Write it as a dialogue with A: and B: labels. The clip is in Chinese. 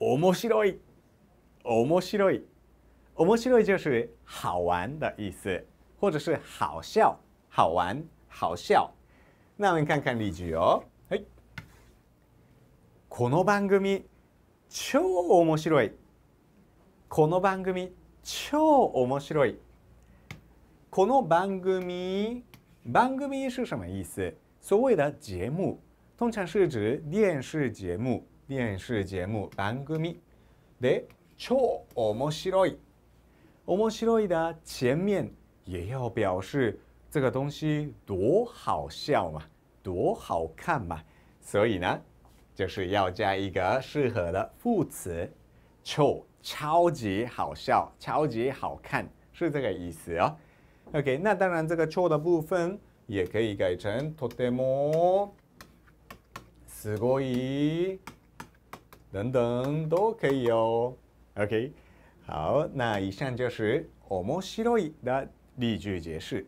A: 面白い面白い面白い就是好玩的意思，或者是好笑、好玩、好笑。那我们看看例句哦。はい。この番組超面白い。この番組超面白い。この番組番組是什么意思？所谓的节目，通常是指电视节目。电视节目番組で超面白い、面白い的前面也要表示这个东西多好笑嘛，多好看嘛，所以呢，就是要加一个适合的副词。超超级好笑，超级好看，是这个意思哦。OK，那当然这个“超”的部分也可以改成とても、すごい。等等都可以哦。OK，好，那以上就是“面白い”的例句解释。